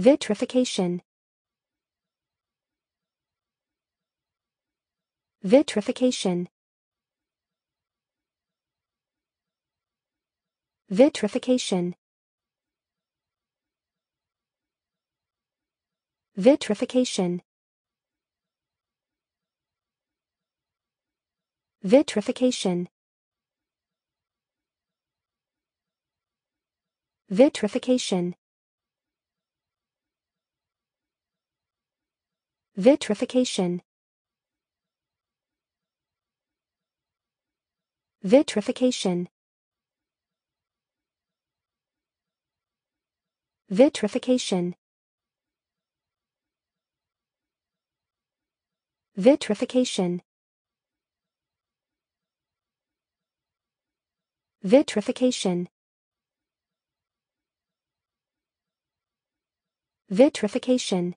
Vitrification Vitrification Vitrification Vitrification Vitrification Vitrification Vitrification Vitrification Vitrification Vitrification Vitrification Vitrification